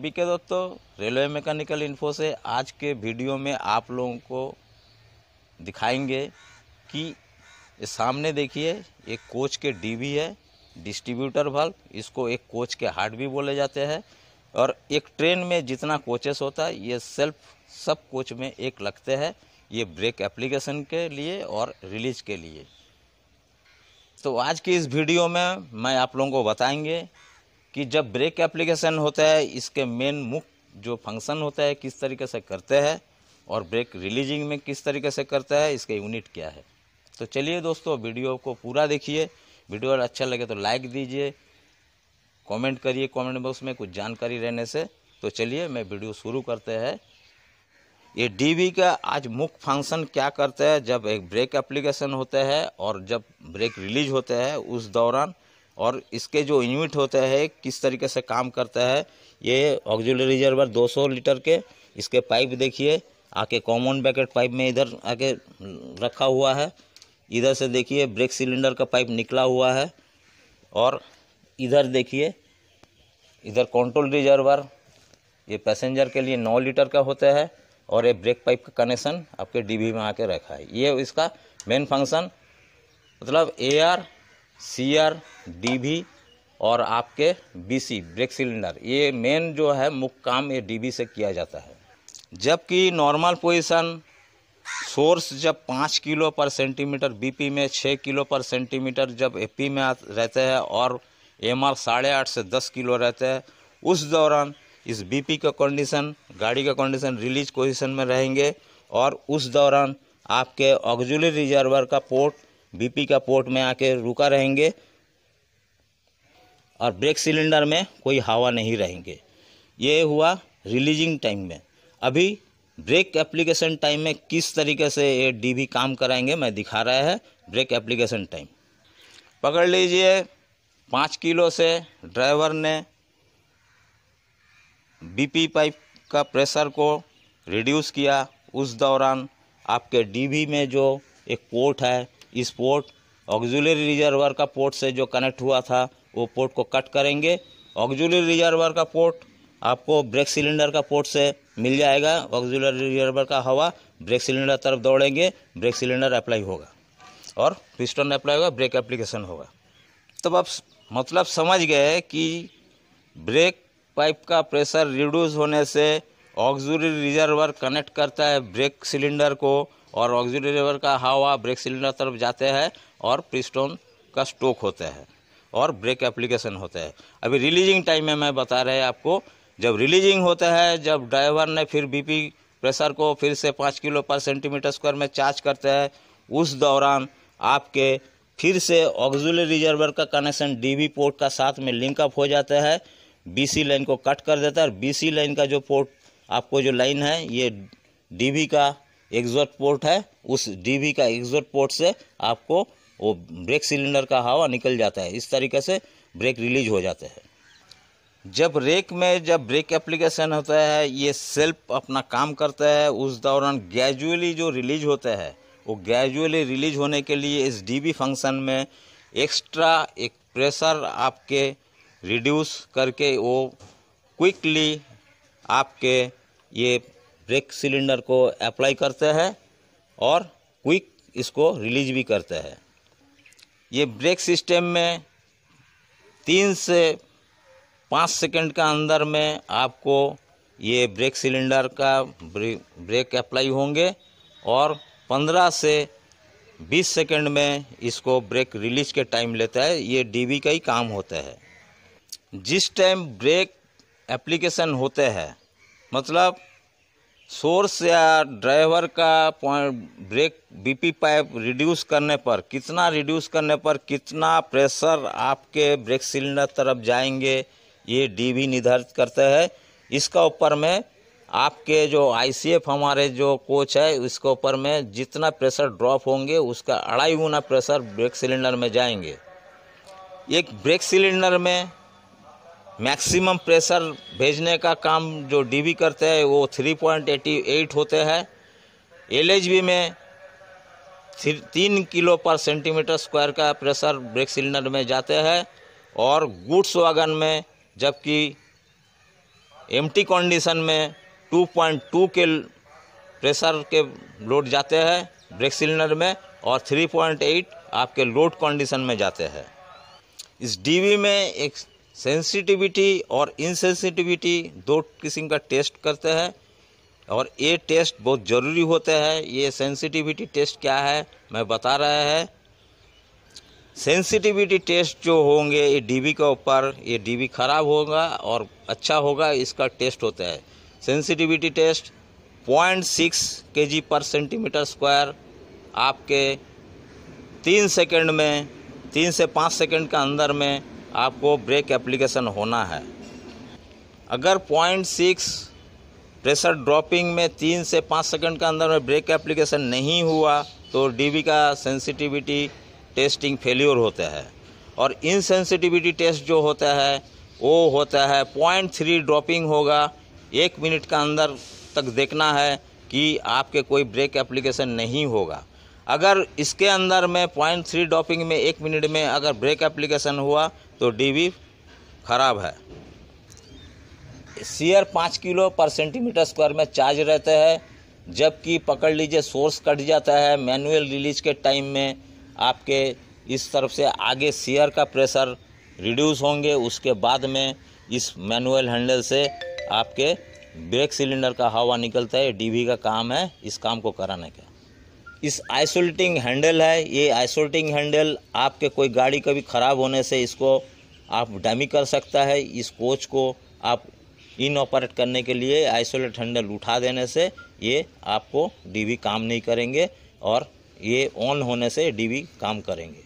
सभी के दोस्तों रेलवे मैकेनिकल इन्फो से आज के वीडियो में आप लोगों को दिखाएंगे कि सामने देखिए एक कोच के डीबी है डिस्ट्रीब्यूटर वाल्व इसको एक कोच के हार्ट भी बोले जाते हैं और एक ट्रेन में जितना कोचेस होता है ये सेल्फ सब कोच में एक लगते हैं ये ब्रेक एप्लीकेशन के लिए और रिलीज के लिए तो आज की इस वीडियो में मैं आप लोगों को बताएंगे कि जब ब्रेक एप्लीकेशन होता है इसके मेन मुख्य जो फंक्शन होता है किस तरीके से करते हैं और ब्रेक रिलीजिंग में किस तरीके से करता है इसका यूनिट क्या है तो चलिए दोस्तों वीडियो को पूरा देखिए वीडियो अच्छा लगे तो लाइक दीजिए कमेंट करिए कमेंट बॉक्स में कुछ जानकारी रहने से तो चलिए मैं वीडियो शुरू करते हैं ये डीबी का आज मुख्य फंक्शन क्या करता है जब एक ब्रेक एप्लीकेशन होता है और जब ब्रेक रिलीज होता है उस दौरान और इसके जो यूनिट होते हैं किस तरीके से काम करता है ये ऑक्जुलरी रिजर्वर 200 लीटर के इसके पाइप देखिए आके कॉमन बैकेट पाइप में इधर आके रखा हुआ है इधर से देखिए ब्रेक सिलेंडर का पाइप निकला हुआ है और इधर देखिए इधर कंट्रोल रिजर्वर ये पैसेंजर के लिए 9 लीटर का होता है और ये ब्रेक पाइप का कनेक्शन आपके डीबी में आके रखा है ये इसका मेन फंक्शन मतलब एयर डी डीवी और आपके बीसी ब्रेक सिलेंडर ये मेन जो है मुख्य काम ये बी से किया जाता है जबकि नॉर्मल पोजीशन सोर्स जब पाँच किलो पर सेंटीमीटर बीपी में छः किलो पर सेंटीमीटर जब एपी में रहते हैं और एम आर साढ़े आठ से दस किलो रहते हैं उस दौरान इस बीपी का कंडीशन गाड़ी का कंडीशन रिलीज पोजीशन में रहेंगे और उस दौरान आपके ऑक्जुलरी रिजर्वर का पोर्ट बीपी का पोर्ट में आके रुका रहेंगे और ब्रेक सिलेंडर में कोई हवा नहीं रहेंगे ये हुआ रिलीजिंग टाइम में अभी ब्रेक एप्लीकेशन टाइम में किस तरीके से ये डीबी काम कराएंगे मैं दिखा रहा है ब्रेक एप्लीकेशन टाइम पकड़ लीजिए पाँच किलो से ड्राइवर ने बीपी पाइप का प्रेशर को रिड्यूस किया उस दौरान आपके डीबी में जो एक पोर्ट है इस पोर्ट ऑक्जुलरी रिजर्वर का पोर्ट से जो कनेक्ट हुआ था वो पोर्ट को कट करेंगे ऑक्जुलरी रिजर्वर का पोर्ट आपको ब्रेक सिलेंडर का पोर्ट से मिल जाएगा ऑक्जुलरी रिजर्वर का हवा ब्रेक सिलेंडर तरफ दौड़ेंगे ब्रेक सिलेंडर अप्लाई होगा और पिस्टन अप्लाई होगा ब्रेक एप्लीकेशन होगा तब आप मतलब समझ गए कि ब्रेक पाइप का प्रेशर रिड्यूस होने से ऑक्जुलरी रिजर्वर कनेक्ट करता है ब्रेक सिलेंडर को और ऑक्सीजन लेवर का हवा ब्रेक सिलेंडर तरफ जाते हैं और प्रिस्टोन का स्टोक होता है और ब्रेक एप्लीकेशन होता है अभी रिलीजिंग टाइम में मैं बता रहे हैं आपको जब रिलीजिंग होता है जब ड्राइवर ने फिर बीपी प्रेशर को फिर से पाँच किलो पर सेंटीमीटर स्क्वायर में चार्ज करते हैं उस दौरान आपके फिर से ऑक्जुलर रिजर्वर का कनेक्शन डीबी पोर्ट का साथ में लिंकअप हो जाता है बीसी लाइन को कट कर देता है और बीसी लाइन का जो पोर्ट आपको जो लाइन है ये डीबी का एग्जॉट पोर्ट है उस डीबी का एग्जॉट पोर्ट से आपको वो ब्रेक सिलेंडर का हवा निकल जाता है इस तरीके से ब्रेक रिलीज हो जाते हैं जब रेक में जब ब्रेक एप्लीकेशन होता है ये सेल्फ अपना काम करता है उस दौरान ग्रेजुअली जो रिलीज होता है वो ग्रेजुअली रिलीज होने के लिए इस डीबी फंक्शन में एक्स्ट्रा एक प्रेशर आपके रिड्यूस करके वो क्विकली आपके ये ब्रेक सिलेंडर को अप्लाई करते हैं और क्विक इसको रिलीज भी करते हैं ये ब्रेक सिस्टम में तीन से पाँच सेकंड का अंदर में आपको ये ब्रेक सिलेंडर का ब्रेक अप्लाई होंगे और पंद्रह से बीस सेकंड में इसको ब्रेक रिलीज के टाइम लेता है ये डीबी का ही काम होता है जिस टाइम ब्रेक एप्लीकेशन होते हैं मतलब सोर्स या ड्राइवर का point brake BP pipe reduce करने पर कितना रिड्यूस करने पर कितना प्रेशर आपके ब्रेक सिलेंडर तरफ जाएंगे ये डी भी निर्धारित करते हैं इसका ऊपर में आपके जो आईसीएफ हमारे जो कोच है उसके ऊपर में जितना प्रेशर ड्रॉप होंगे उसका अढ़ाई गुना प्रेशर ब्रेक सिलेंडर में जाएंगे एक ब्रेक सिलेंडर में मैक्सिमम प्रेशर भेजने का काम जो डीबी करते हैं वो 3.88 होते हैं एलएचबी में तीन किलो पर सेंटीमीटर स्क्वायर का प्रेशर ब्रेक सिलेंडर में जाते हैं और गुड्स वागन में जबकि एम्प्टी कंडीशन में 2.2 के प्रेशर के लोड जाते हैं ब्रेक सिलेंडर में और 3.8 आपके लोड कंडीशन में जाते हैं इस डीवी में एक सेंसिटिविटी और इनसेंसिटिविटी दो किस्म का टेस्ट करते हैं और ये टेस्ट बहुत ज़रूरी होते हैं ये सेंसिटिविटी टेस्ट क्या है मैं बता रहा है सेंसिटिविटी टेस्ट जो होंगे ये डीबी के ऊपर ये डीबी ख़राब होगा और अच्छा होगा इसका टेस्ट होता है सेंसिटिविटी टेस्ट पॉइंट सिक्स के जी पर सेंटीमीटर स्क्वायर आपके तीन सेकंड में तीन से पाँच सेकंड के अंदर में आपको ब्रेक एप्लीकेशन होना है अगर पॉइंट सिक्स प्रेशर ड्रॉपिंग में तीन से पाँच सेकंड के अंदर में ब्रेक एप्लीकेशन नहीं हुआ तो डीबी का सेंसिटिविटी टेस्टिंग फेल्योर होता है और इनसेंसिटिविटी टेस्ट जो होता है वो होता है पॉइंट थ्री ड्रॉपिंग होगा एक मिनट का अंदर तक देखना है कि आपके कोई ब्रेक एप्लीकेशन नहीं होगा अगर इसके अंदर में पॉइंट थ्री डॉपिंग में एक मिनट में अगर ब्रेक एप्लीकेशन हुआ तो डीबी खराब है सीयर पाँच किलो पर सेंटीमीटर स्क्वायर में चार्ज रहते हैं जबकि पकड़ लीजिए सोर्स कट जाता है मैनुअल रिलीज के टाइम में आपके इस तरफ से आगे सीयर का प्रेशर रिड्यूस होंगे उसके बाद में इस मैनुअल हैंडल से आपके ब्रेक सिलेंडर का हवा निकलता है डीवी का काम है इस काम को कराने का इस आइसोलेटिंग हैंडल है ये आइसोलेटिंग हैंडल आपके कोई गाड़ी कभी ख़राब होने से इसको आप डमी कर सकता है इस कोच को आप इन ऑपरेट करने के लिए आइसोलेट हैंडल उठा देने से ये आपको डीवी काम नहीं करेंगे और ये ऑन होने से डीवी काम करेंगे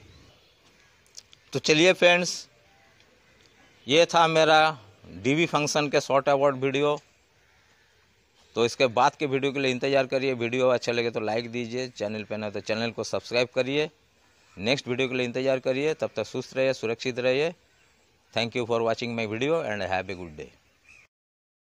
तो चलिए फ्रेंड्स ये था मेरा डीवी फंक्शन के शॉर्ट अवॉर्ड वीडियो तो इसके बाद के वीडियो के लिए इंतजार करिए वीडियो अच्छा लगे तो लाइक दीजिए चैनल पर ना तो चैनल को सब्सक्राइब करिए नेक्स्ट वीडियो के लिए इंतजार करिए तब तक सुस्त रहिए सुरक्षित रहिए thank you for watching my video and have a good day